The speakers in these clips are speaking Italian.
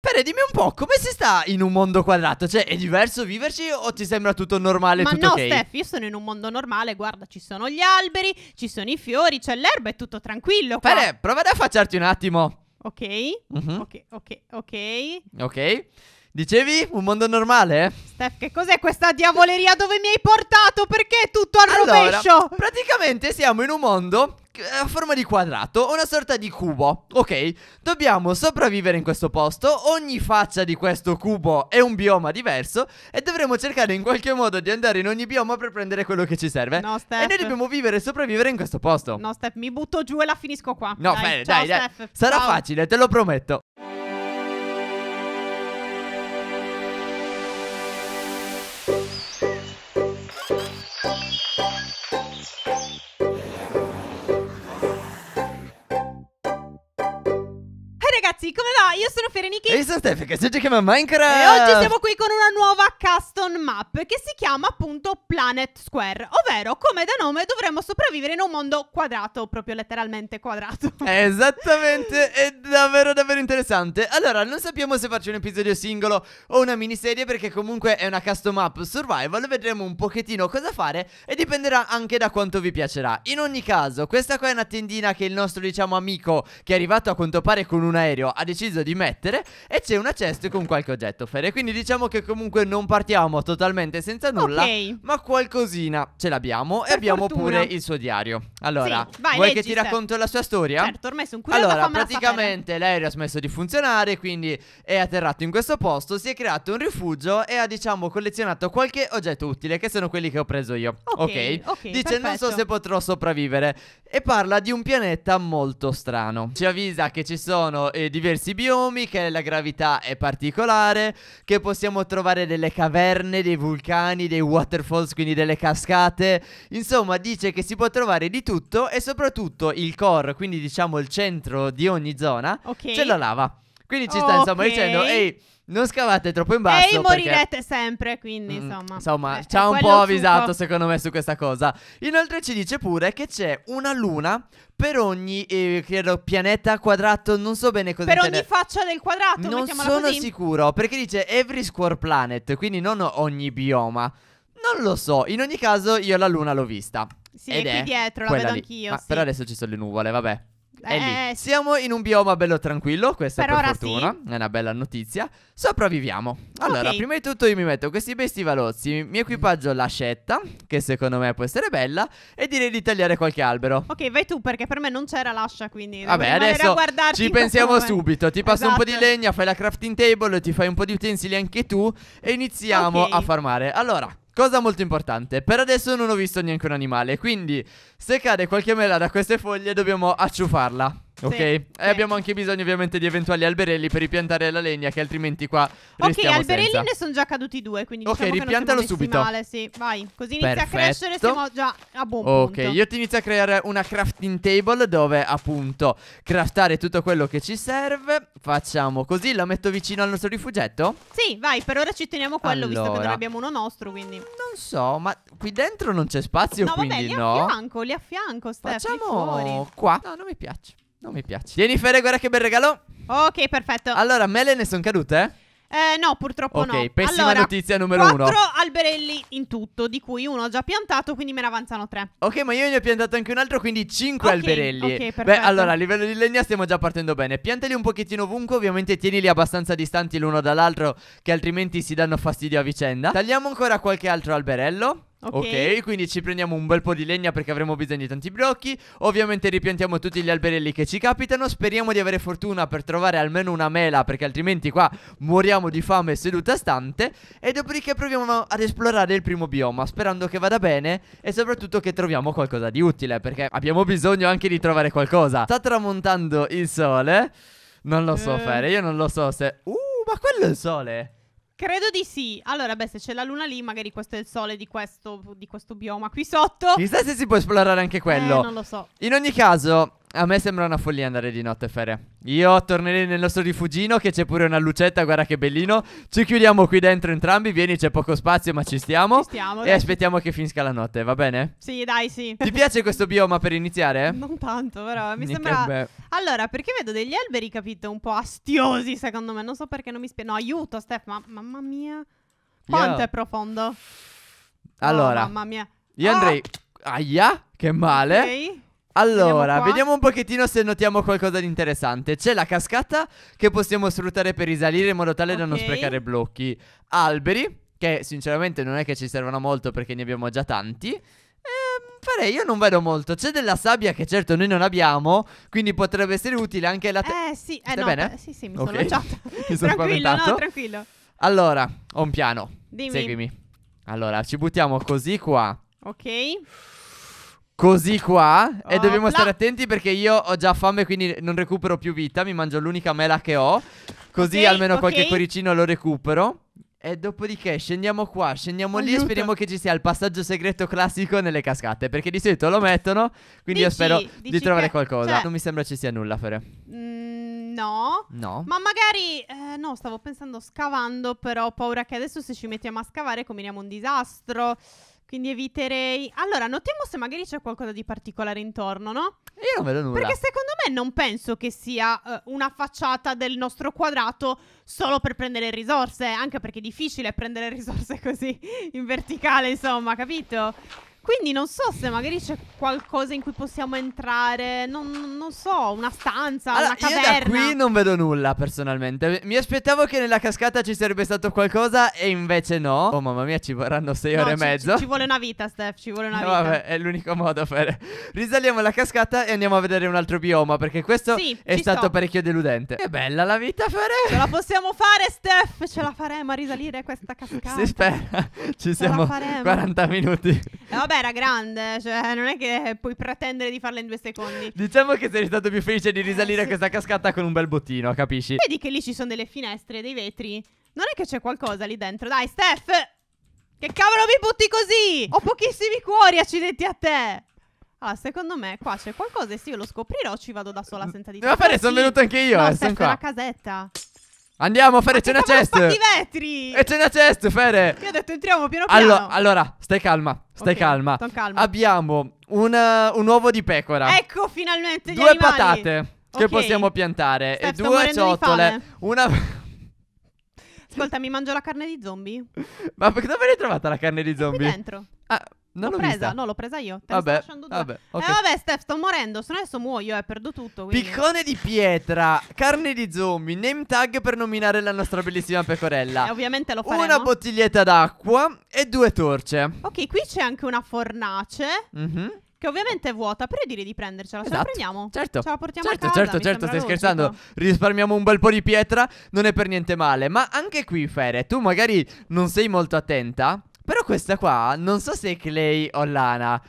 Pere, dimmi un po', come si sta in un mondo quadrato? Cioè, è diverso viverci o ti sembra tutto normale, Ma tutto no, okay? Steph, io sono in un mondo normale, guarda, ci sono gli alberi, ci sono i fiori, c'è l'erba, è tutto tranquillo qua. Pere, prova ad affacciarti un attimo. Ok, uh mhm. -huh. ok, ok, ok. Ok. Dicevi un mondo normale? Steph, che cos'è questa diavoleria dove mi hai portato? Perché è tutto al allora, rovescio? Praticamente siamo in un mondo eh, a forma di quadrato, una sorta di cubo, ok? Dobbiamo sopravvivere in questo posto, ogni faccia di questo cubo è un bioma diverso e dovremo cercare in qualche modo di andare in ogni bioma per prendere quello che ci serve. No, Steph. E noi dobbiamo vivere e sopravvivere in questo posto. No, Steph, mi butto giù e la finisco qua. No, dai, bene, ciao, dai, dai. Steph. Sarà ciao. facile, te lo prometto. Thank io sono Ferenichi. E io sono Steffi, che si chiama Minecraft. E oggi siamo qui con una nuova custom map che si chiama appunto Planet Square. Ovvero, come da nome, dovremmo sopravvivere in un mondo quadrato, proprio letteralmente quadrato. Esattamente, è davvero davvero interessante. Allora, non sappiamo se faccio un episodio singolo o una miniserie perché comunque è una custom map survival. Vedremo un pochettino cosa fare e dipenderà anche da quanto vi piacerà. In ogni caso, questa qua è una tendina che il nostro, diciamo, amico che è arrivato a quanto pare con un aereo ha deciso di mettere e c'è una chest con qualche oggetto, Fede. Quindi diciamo che comunque non partiamo totalmente senza nulla, okay. ma qualcosina ce l'abbiamo e abbiamo fortuna. pure il suo diario. Allora, sì, vai, vuoi che ti racconto la sua storia? Certo, ormai sono curiosa. Allora, praticamente l'aereo ha smesso di funzionare, quindi è atterrato in questo posto, si è creato un rifugio e ha diciamo collezionato qualche oggetto utile, che sono quelli che ho preso io. Ok. okay. okay Dice perfetto. non so se potrò sopravvivere e parla di un pianeta molto strano. Ci avvisa che ci sono eh, diversi biomi nomi, che la gravità è particolare, che possiamo trovare delle caverne, dei vulcani, dei waterfalls, quindi delle cascate. Insomma, dice che si può trovare di tutto e soprattutto il core, quindi diciamo il centro di ogni zona, okay. c'è la lava. Quindi ci sta, okay. insomma, dicendo, ehi, non scavate troppo in basso. E morirete sempre, quindi, mm, insomma. Insomma, eh, ci ha un po' avvisato, po'... secondo me, su questa cosa. Inoltre ci dice pure che c'è una luna per ogni eh, credo, pianeta quadrato, non so bene cosa Per ogni faccia del quadrato, Non sono così. sicuro, perché dice every square planet, quindi non ogni bioma. Non lo so, in ogni caso io la luna l'ho vista. Sì, Ed è qui dietro, la vedo lì. anch'io. Sì. Per adesso ci sono le nuvole, vabbè. Eh, Siamo in un bioma bello tranquillo, questa per, per fortuna, sì. è una bella notizia. Sopravviviamo. Allora, okay. prima di tutto io mi metto questi besti valozzi, mi equipaggio l'ascetta, che secondo me può essere bella, e direi di tagliare qualche albero. Ok, vai tu perché per me non c'era l'ascia, quindi... Vabbè, adesso ci pensiamo subito, ti passo esatto. un po' di esatto. legna, fai la crafting table, ti fai un po' di utensili anche tu e iniziamo okay. a farmare. Allora... Cosa molto importante, per adesso non ho visto neanche un animale, quindi se cade qualche mela da queste foglie dobbiamo acciuffarla. Ok? Sì, e eh, sì. abbiamo anche bisogno ovviamente di eventuali alberelli per ripiantare la legna che altrimenti qua Ok, alberelli senza. ne sono già caduti due, quindi okay, diciamo ripiantalo subito. Male, sì. Vai, così inizia Perfetto. a crescere, siamo già a buon Ok, punto. io ti inizio a creare una crafting table dove appunto craftare tutto quello che ci serve. Facciamo così, la metto vicino al nostro rifugetto? Sì, vai, per ora ci teniamo quello allora. visto che ne abbiamo uno nostro, quindi Non so, ma qui dentro non c'è spazio, no, quindi vabbè, li no. li affianco, li affianco, Steph, Facciamo li qua. No, non mi piace. Non mi piace. Jennifer, guarda che bel regalo. Ok, perfetto. Allora, mele ne sono cadute, eh? no, purtroppo okay, no. Ok, pessima allora, notizia numero 4 uno. Quattro alberelli in tutto, di cui uno ho già piantato, quindi me ne avanzano tre. Ok, ma io ne ho piantato anche un altro, quindi cinque okay, alberelli. Ok, perfetto. Beh, allora, a livello di legna stiamo già partendo bene. Piantali un pochettino ovunque, ovviamente tienili abbastanza distanti l'uno dall'altro, che altrimenti si danno fastidio a vicenda. Tagliamo ancora qualche altro alberello. Okay. ok, quindi ci prendiamo un bel po' di legna perché avremo bisogno di tanti blocchi. Ovviamente ripiantiamo tutti gli alberelli che ci capitano. Speriamo di avere fortuna per trovare almeno una mela perché altrimenti qua moriamo di fame seduta stante. E dopodiché proviamo ad esplorare il primo bioma sperando che vada bene e soprattutto che troviamo qualcosa di utile perché abbiamo bisogno anche di trovare qualcosa. Sta tramontando il sole. Non lo so, eh. Fere, io non lo so se... Uh, ma quello è il sole! Credo di sì. Allora, beh, se c'è la luna lì, magari questo è il sole di questo, di questo bioma qui sotto. Chissà se si può esplorare anche quello. Eh, non lo so. In ogni caso, a me sembra una follia andare di notte, Fere. Io tornerei nel nostro rifugino, che c'è pure una lucetta, guarda che bellino. Ci chiudiamo qui dentro entrambi, vieni, c'è poco spazio, ma ci stiamo. Ci stiamo. E dai. aspettiamo che finisca la notte, va bene? Sì, dai, sì. Ti piace questo bioma per iniziare? Non tanto, però mi Niente sembra... Allora, perché vedo degli alberi, capito, un po' astiosi, secondo me. Non so perché non mi spiego. No, aiuto, Steph, ma mamma mia. Quanto Yo. è profondo? Allora. Oh, mamma mia. Io ah! andrei... Ah! Aia, che male. Ok. Allora, vediamo, un pochettino se notiamo qualcosa di interessante. C'è la cascata che possiamo sfruttare per risalire in modo tale okay. da non sprecare blocchi. Alberi, che sinceramente non è che ci servono molto perché ne abbiamo già tanti. Ehm, farei, io non vedo molto. C'è della sabbia che certo noi non abbiamo, quindi potrebbe essere utile anche la... Te- eh sì, eh, no, bene? sì, sì, mi sono okay. lanciata. mi sono tranquillo, no, tranquillo. Allora, ho un piano. Dimmi. Seguimi. Allora, ci buttiamo così qua. Ok. Ok. Così qua oh, E dobbiamo stare attenti perché io ho già fame quindi non recupero più vita Mi mangio l'unica mela che ho Così okay, almeno okay. qualche cuoricino lo recupero e dopodiché scendiamo qua, scendiamo Aiuto. lì e speriamo che ci sia il passaggio segreto classico nelle cascate. Perché di solito lo mettono, quindi dici, io spero di trovare che, qualcosa. Cioè, non mi sembra ci sia nulla, Fere. Mm, no. No. Ma magari... Eh, no, stavo pensando scavando, però ho paura che adesso se ci mettiamo a scavare combiniamo un disastro. Quindi eviterei. Allora, notiamo se magari c'è qualcosa di particolare intorno, no? Io non vedo nulla. Perché secondo me non penso che sia uh, una facciata del nostro quadrato solo per prendere risorse, anche perché è difficile prendere risorse così in verticale, insomma, capito? Quindi non so se magari c'è qualcosa in cui possiamo entrare. Non, non so, una stanza, allora, una caverna. Io qui non vedo nulla personalmente. Mi aspettavo che nella cascata ci sarebbe stato qualcosa e invece no. Oh mamma mia, ci vorranno sei no, ore e mezzo. Ci, ci, vuole una vita, Steph. Ci vuole una eh, vita. Vabbè, è l'unico modo per. Risaliamo la cascata e andiamo a vedere un altro bioma. Perché questo sì, è stato sto. parecchio deludente. Che bella la vita, Fere. Ce la possiamo fare, Steph. Ce la faremo a risalire questa cascata. Si spera. Ci Ce siamo 40 minuti. Eh, vabbè, era grande, cioè non è che puoi pretendere di farla in due secondi. Diciamo che sei stato più felice di eh, risalire a sì. questa cascata con un bel bottino, capisci? Vedi che lì ci sono delle finestre, dei vetri. Non è che c'è qualcosa lì dentro. Dai, Steph! Che cavolo mi butti così? Ho pochissimi cuori, accidenti a te! Ah, secondo me qua c'è qualcosa e se io lo scoprirò ci vado da sola senza di te. Ma fare, sono venuto anche io, no, eh, sono qua. la casetta. Andiamo, Fere, c'è una chest. i vetri. E eh, c'è una chest, Fere. Io ho detto entriamo piano piano. Allora, allora stai calma. Stai okay, calma. calma. Abbiamo una, eh, un uovo di pecora. Ecco, finalmente. gli Due patate okay. che possiamo piantare. Steph, e due ciotole. Una. Ascolta, mi mangio la carne di zombie. Ma dove l'hai trovata la carne di zombie? Qui dentro. Ah, non l'ho, l'ho presa, vista. no, l'ho presa io. Te vabbè, vabbè, okay. Eh vabbè, Steph, sto morendo. Se no adesso muoio, eh, perdo tutto. Quindi. Piccone di pietra, carne di zombie, name tag per nominare la nostra bellissima pecorella. eh, ovviamente lo faremo. Una bottiglietta d'acqua e due torce. Ok, qui c'è anche una fornace. Mhm. Che ovviamente è vuota, però io direi di prendercela. Esatto. Ce la prendiamo? Certo. Ce la portiamo certo, a casa. Certo, certo, stai logico. scherzando. Risparmiamo un bel po' di pietra, non è per niente male. Ma anche qui, Fere, tu magari non sei molto attenta. Però questa qua, non so se è Clay o Lana.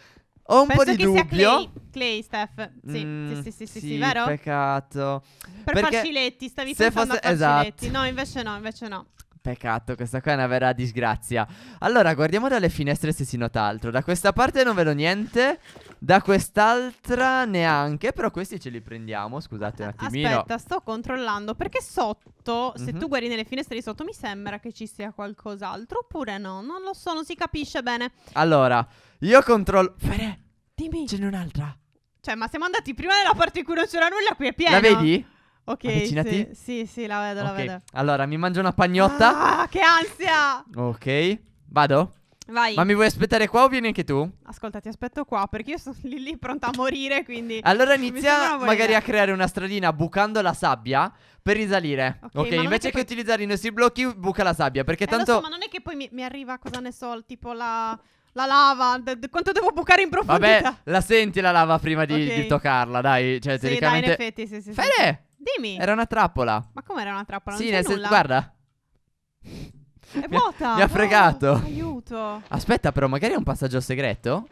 Ho un Penso po' di che dubbio. Sia Clay, Clay Steph. Sì, mm, sì, sì, sì, sì, sì, vero? Peccato. Per Perché farciletti, stavi pensando fosse... a farciletti. Esatto. No, invece no, invece no. Peccato, questa qua è una vera disgrazia. Allora, guardiamo dalle finestre se si nota altro. Da questa parte non vedo niente, da quest'altra neanche, però questi ce li prendiamo, scusate un attimino. Aspetta, sto controllando, perché sotto, se mm -hmm. tu mhm. guardi nelle finestre di sotto, mi sembra che ci sia qualcos'altro, oppure no, non lo so, non si capisce bene. Allora, io controllo... Fere, dimmi. Ce n'è un'altra. Cioè, ma siamo andati prima nella parte in cui non c'era nulla, qui è pieno. La vedi? Ok, Avvicinati. sì, sì, la vedo, la vedo. Allora, mi mangio una pagnotta. Ah, che ansia! Ok, vado? Vai, Ma mi vuoi aspettare qua o vieni anche tu? ascolta, ti aspetto qua perché io sono lì lì pronta a morire, quindi... Allora inizia magari a creare una stradina bucando la sabbia per risalire. Ok, Ok, invece che che, poi- utilizzare i nostri blocchi, buca la sabbia perché Eh, tanto... so, ma non è che poi mi, mi arriva, cosa ne so, tipo la, la lava, quanto devo bucare in profondità? Vabbè, la senti la lava prima di, di toccarla, dai. Cioè, sì, dai, in teoricamente... effetti, sì, sì, sì. Dimmi. Era una trappola. Ma come era una trappola? Non sì, nel senso, guarda. È mi vuota. Ha, mi ha fregato. Oh, aiuto. Aspetta, però, magari è un passaggio segreto?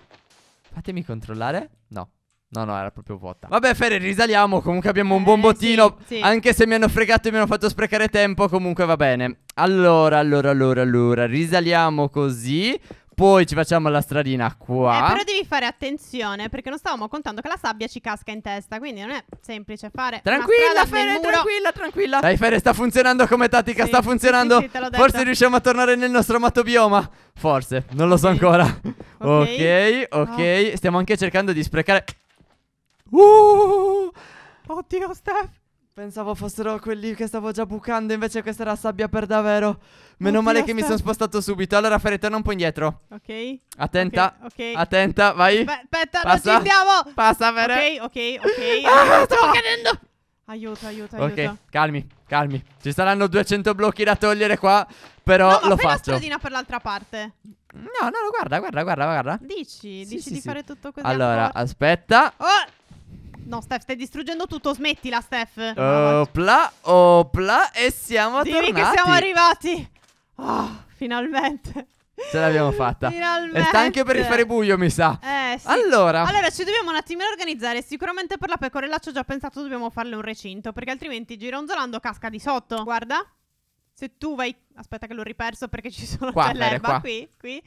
Fatemi controllare. No. No, no, era proprio vuota. Vabbè, Ferri, risaliamo. Comunque abbiamo un eh, buon bottino. Eh, sì, sì. Anche se mi hanno fregato e mi hanno fatto sprecare tempo, comunque va bene. Allora, allora, allora, allora. Risaliamo così. Poi ci facciamo la stradina qua. Eh, però devi fare attenzione perché non stavamo contando che la sabbia ci casca in testa. Quindi non è semplice fare. Tranquilla, Fere, tranquilla, tranquilla. Dai, Fere, sta funzionando come tattica. Sì, sta funzionando. Sì, sì, Forse riusciamo a tornare nel nostro amato bioma. Forse, non lo so ancora. ok, ok. okay. Oh. Stiamo anche cercando di sprecare. Uh! Oddio, Steph. Pensavo fossero quelli che stavo già bucando, invece questa era sabbia per davvero. Meno Oddio, male che mi sono spostato subito. Allora, Fere, torna un po' indietro. Ok. Attenta. Ok. okay. Attenta, vai. aspetta, Passa. non ci andiamo. Passa, Fere. Ok, ok, ok. Ah, sto cadendo. Aiuto, aiuto, aiuto. Ok, calmi, calmi. Ci saranno 200 blocchi da togliere qua, però no, lo faccio. la ma per l'altra parte. No, no, no, guarda, guarda, guarda, guarda. Dici, sì, dici sì, di sì. fare tutto così Allora, ancora. aspetta. Oh! No, Steph, stai distruggendo tutto. Smettila, Steph. Opla, eh, opla. Oh, e siamo Dimmi tornati. Dimmi che siamo arrivati. Oh, finalmente. Ce l'abbiamo fatta. Finalmente. E sta anche per rifare buio, mi sa. Eh, sì. Allora. Allora, ci dobbiamo un attimino organizzare. Sicuramente per la pecorella ci ho già pensato, dobbiamo farle un recinto. Perché altrimenti gironzolando casca di sotto. Guarda se tu vai... Aspetta che l'ho riperso perché ci sono qua, c'è l'erba qua. Qui, qui,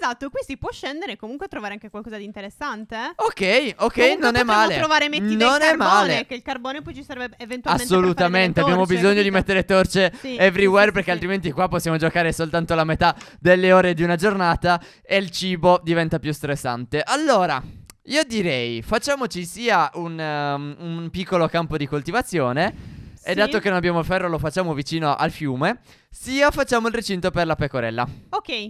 Esatto, qui si può scendere e comunque trovare anche qualcosa di interessante. Ok, ok, comunque non è male. trovare metti non è carbone, male. che il carbone poi ci serve eventualmente Assolutamente, abbiamo torce, bisogno capito? di mettere torce sì, everywhere sì, sì, perché altrimenti qua possiamo giocare soltanto la metà delle ore di una giornata e il cibo diventa più stressante. Allora... Io direi, facciamoci sia un, um, un piccolo campo di coltivazione, e dato che non abbiamo ferro lo facciamo vicino al fiume, sia facciamo il recinto per la pecorella. Ok.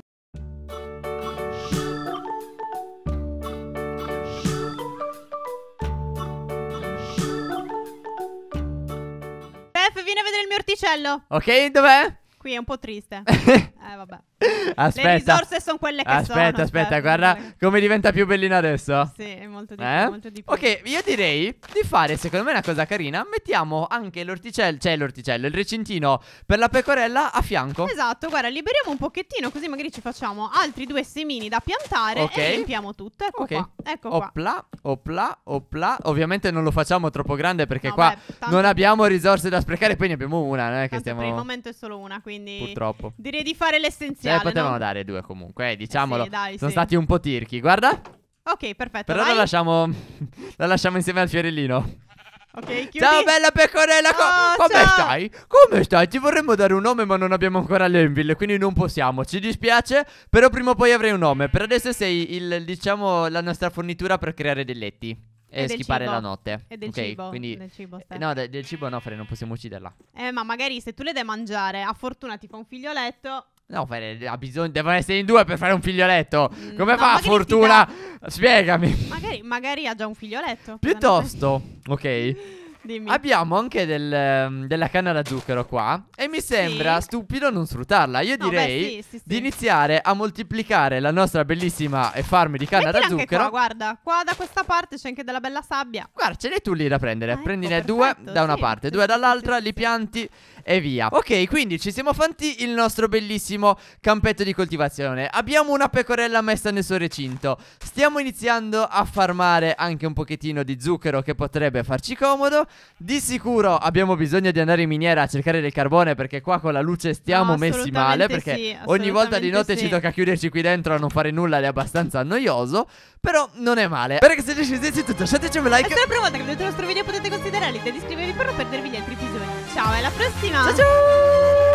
Steph, vieni a vedere il mio orticello. Ok, dov'è? Qui è un po' triste. eh, vabbè. Aspetta. Le risorse sono quelle che aspetta, sono. Aspetta, aspetta, cioè, guarda come diventa più bellina adesso. Sì, è molto di, eh? molto di, più, Ok, io direi di fare, secondo me, una cosa carina. Mettiamo anche l'orticello, cioè l'orticello, il recintino per la pecorella a fianco. Esatto, guarda, liberiamo un pochettino così magari ci facciamo altri due semini da piantare okay. e riempiamo tutto. Ecco okay. qua, ecco opla, qua. Opla, opla, Ovviamente non lo facciamo troppo grande perché no, qua beh, non abbiamo risorse da sprecare, poi ne abbiamo una, non è che tanto stiamo... per il momento è solo una, quindi... Purtroppo. Direi di fare l'essenziale parziale. Eh, Ce potevano no? dare due comunque, eh, diciamolo. Eh sì, dai, Sono sì. stati un po' tirchi, guarda. Ok, perfetto. Però la lasciamo, la lasciamo insieme al fiorellino. Ok, chiudi. Ciao bella pecorella, oh, come ciao. stai? Come stai? Ti vorremmo dare un nome ma non abbiamo ancora l'envil, quindi non possiamo, ci dispiace, però prima o poi avrei un nome. Per adesso sei il, diciamo, la nostra fornitura per creare dei letti. E, e schipare la notte. E del okay, cibo. Quindi... Del cibo eh, no, de del cibo no, Fred, non possiamo ucciderla. Eh, ma magari se tu le dai mangiare, a fortuna ti fa un figlioletto... No, fare, ha bisogno, devono essere in due per fare un figlioletto. Mm, Come no, fa Fortuna? Dà... Spiegami. Magari, magari, ha già un figlioletto. Piuttosto, ok. Dimmi. Abbiamo anche del, ehm, della canna da zucchero qua. E mi sembra sì. stupido non sfruttarla. Io no, direi beh, sì, sì, di iniziare a moltiplicare la nostra bellissima farm di canna Mettila da zucchero. Qua, guarda, qua da questa parte c'è anche della bella sabbia. Guarda, ce l'hai tu lì da prendere. Ah, ecco, Prendine ecco, due da una parte, due dall'altra, li pianti e via. Ok, quindi ci siamo fatti il nostro bellissimo campetto di coltivazione. Abbiamo una pecorella messa nel suo recinto. Stiamo iniziando a farmare anche un pochettino di zucchero che potrebbe farci comodo. Di sicuro abbiamo bisogno di andare in miniera a cercare del carbone perché qua con la luce stiamo no, messi male perché sì, ogni volta di notte sì. ci tocca chiuderci qui dentro a non fare nulla ed è abbastanza noioso, però non è male. Spero che se riuscite a tutto, lasciateci un like. E se la prima volta che vedete il nostro video potete considerare l'idea di iscrivervi per non perdervi gli altri episodi. Ciao, alla prossima! Ciao ciao!